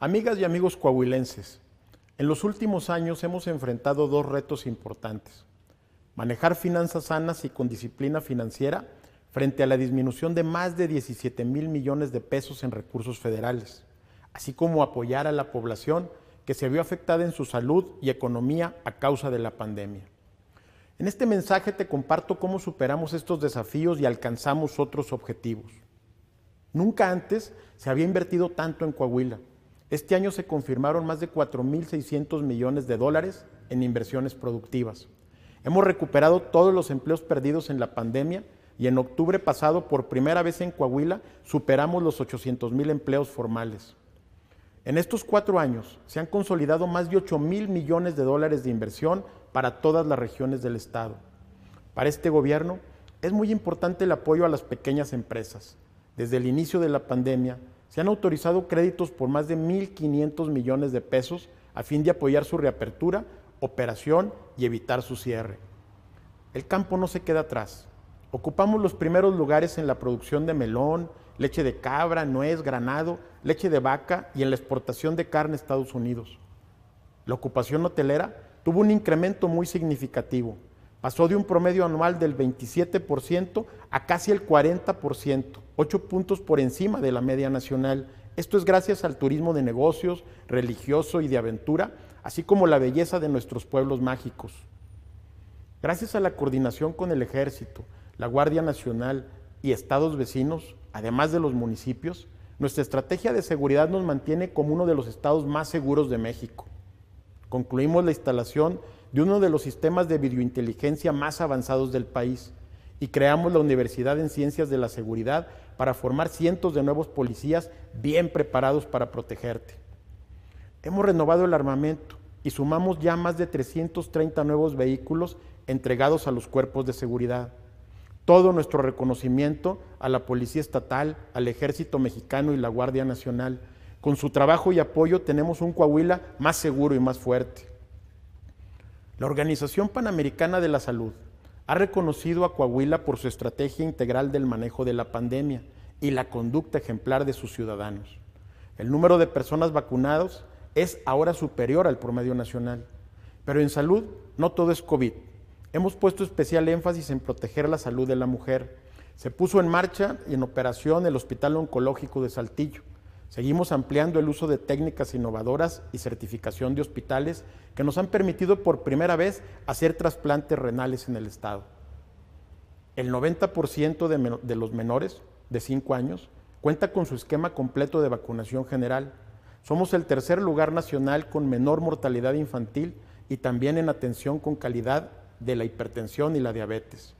Amigas y amigos coahuilenses, en los últimos años hemos enfrentado dos retos importantes. Manejar finanzas sanas y con disciplina financiera frente a la disminución de más de 17 mil millones de pesos en recursos federales, así como apoyar a la población que se vio afectada en su salud y economía a causa de la pandemia. En este mensaje te comparto cómo superamos estos desafíos y alcanzamos otros objetivos. Nunca antes se había invertido tanto en Coahuila este año se confirmaron más de 4.600 millones de dólares en inversiones productivas. Hemos recuperado todos los empleos perdidos en la pandemia y en octubre pasado, por primera vez en Coahuila, superamos los 800.000 empleos formales. En estos cuatro años se han consolidado más de 8.000 millones de dólares de inversión para todas las regiones del Estado. Para este gobierno es muy importante el apoyo a las pequeñas empresas. Desde el inicio de la pandemia, se han autorizado créditos por más de 1.500 millones de pesos a fin de apoyar su reapertura, operación y evitar su cierre. El campo no se queda atrás. Ocupamos los primeros lugares en la producción de melón, leche de cabra, nuez, granado, leche de vaca y en la exportación de carne a Estados Unidos. La ocupación hotelera tuvo un incremento muy significativo, Pasó de un promedio anual del 27% a casi el 40%, 8 puntos por encima de la media nacional. Esto es gracias al turismo de negocios, religioso y de aventura, así como la belleza de nuestros pueblos mágicos. Gracias a la coordinación con el Ejército, la Guardia Nacional y estados vecinos, además de los municipios, nuestra estrategia de seguridad nos mantiene como uno de los estados más seguros de México. Concluimos la instalación de uno de los sistemas de videointeligencia más avanzados del país y creamos la Universidad en Ciencias de la Seguridad para formar cientos de nuevos policías bien preparados para protegerte. Hemos renovado el armamento y sumamos ya más de 330 nuevos vehículos entregados a los cuerpos de seguridad. Todo nuestro reconocimiento a la Policía Estatal, al Ejército Mexicano y la Guardia Nacional. Con su trabajo y apoyo tenemos un Coahuila más seguro y más fuerte. La Organización Panamericana de la Salud ha reconocido a Coahuila por su estrategia integral del manejo de la pandemia y la conducta ejemplar de sus ciudadanos. El número de personas vacunadas es ahora superior al promedio nacional. Pero en salud no todo es COVID. Hemos puesto especial énfasis en proteger la salud de la mujer. Se puso en marcha y en operación el Hospital Oncológico de Saltillo, Seguimos ampliando el uso de técnicas innovadoras y certificación de hospitales que nos han permitido por primera vez hacer trasplantes renales en el Estado. El 90% de, los menores de 5 años cuenta con su esquema completo de vacunación general. Somos el tercer lugar nacional con menor mortalidad infantil y también en atención con calidad de la hipertensión y la diabetes.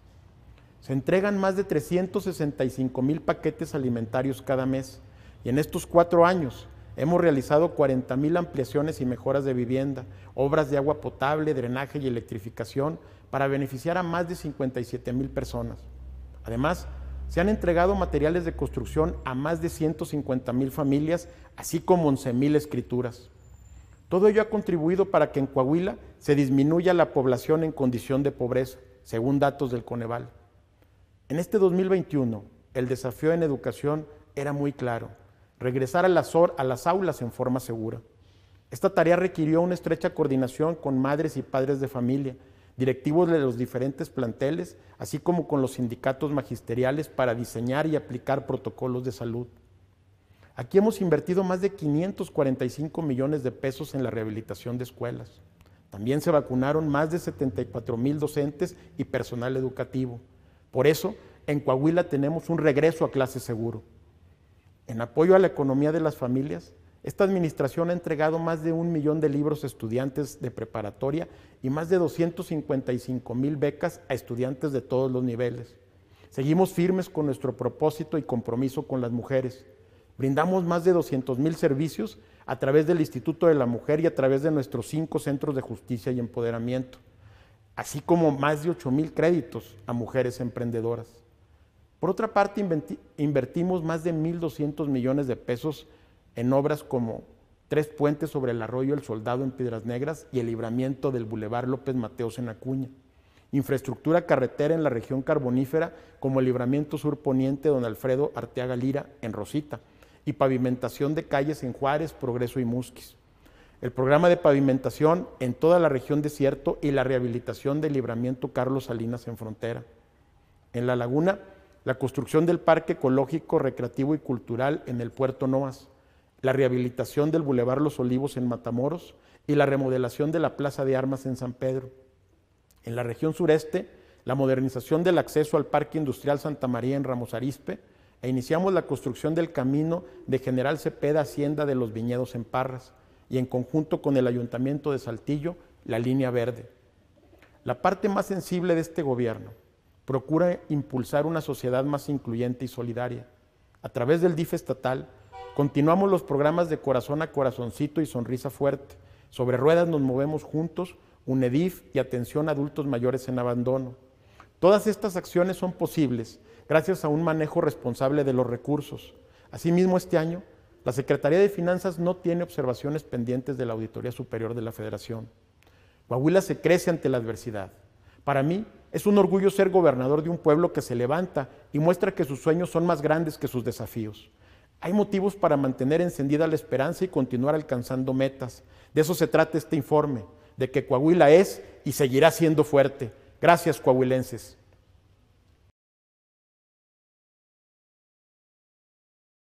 Se entregan más de 365 mil paquetes alimentarios cada mes y en estos cuatro años hemos realizado 40 mil ampliaciones y mejoras de vivienda, obras de agua potable, drenaje y electrificación para beneficiar a más de 57 mil personas. Además, se han entregado materiales de construcción a más de 150 mil familias, así como 11 mil escrituras. Todo ello ha contribuido para que en Coahuila se disminuya la población en condición de pobreza, según datos del Coneval. En este 2021, el desafío en educación era muy claro regresar a las, a las aulas en forma segura. Esta tarea requirió una estrecha coordinación con madres y padres de familia, directivos de los diferentes planteles, así como con los sindicatos magisteriales para diseñar y aplicar protocolos de salud. Aquí hemos invertido más de 545 millones de pesos en la rehabilitación de escuelas. También se vacunaron más de 74 mil docentes y personal educativo. Por eso, en Coahuila tenemos un regreso a clase seguro en apoyo a la economía de las familias, esta administración ha entregado más de un millón de libros a estudiantes de preparatoria y más de 255 mil becas a estudiantes de todos los niveles. Seguimos firmes con nuestro propósito y compromiso con las mujeres. Brindamos más de 200 mil servicios a través del Instituto de la Mujer y a través de nuestros cinco centros de justicia y empoderamiento, así como más de 8 mil créditos a mujeres emprendedoras. Por otra parte, invertimos más de 1.200 millones de pesos en obras como tres puentes sobre el arroyo El Soldado en Piedras Negras y el libramiento del Boulevard López Mateos en Acuña. Infraestructura carretera en la región carbonífera como el libramiento sur poniente Don Alfredo Arteaga Lira en Rosita y pavimentación de calles en Juárez, Progreso y Musquis. El programa de pavimentación en toda la región desierto y la rehabilitación del libramiento Carlos Salinas en Frontera. En la laguna, la construcción del Parque Ecológico, Recreativo y Cultural en el Puerto Noas, la rehabilitación del Boulevard Los Olivos en Matamoros y la remodelación de la Plaza de Armas en San Pedro. En la región sureste, la modernización del acceso al Parque Industrial Santa María en Ramos Arispe e iniciamos la construcción del camino de General Cepeda Hacienda de los Viñedos en Parras y en conjunto con el Ayuntamiento de Saltillo, la línea verde. La parte más sensible de este gobierno, procura impulsar una sociedad más incluyente y solidaria. A través del DIF estatal, continuamos los programas de Corazón a Corazoncito y Sonrisa Fuerte. Sobre ruedas nos movemos juntos, UNEDIF y atención a adultos mayores en abandono. Todas estas acciones son posibles gracias a un manejo responsable de los recursos. Asimismo, este año, la Secretaría de Finanzas no tiene observaciones pendientes de la Auditoría Superior de la Federación. Coahuila se crece ante la adversidad. Para mí es un orgullo ser gobernador de un pueblo que se levanta y muestra que sus sueños son más grandes que sus desafíos. Hay motivos para mantener encendida la esperanza y continuar alcanzando metas. De eso se trata este informe, de que Coahuila es y seguirá siendo fuerte. Gracias, coahuilenses.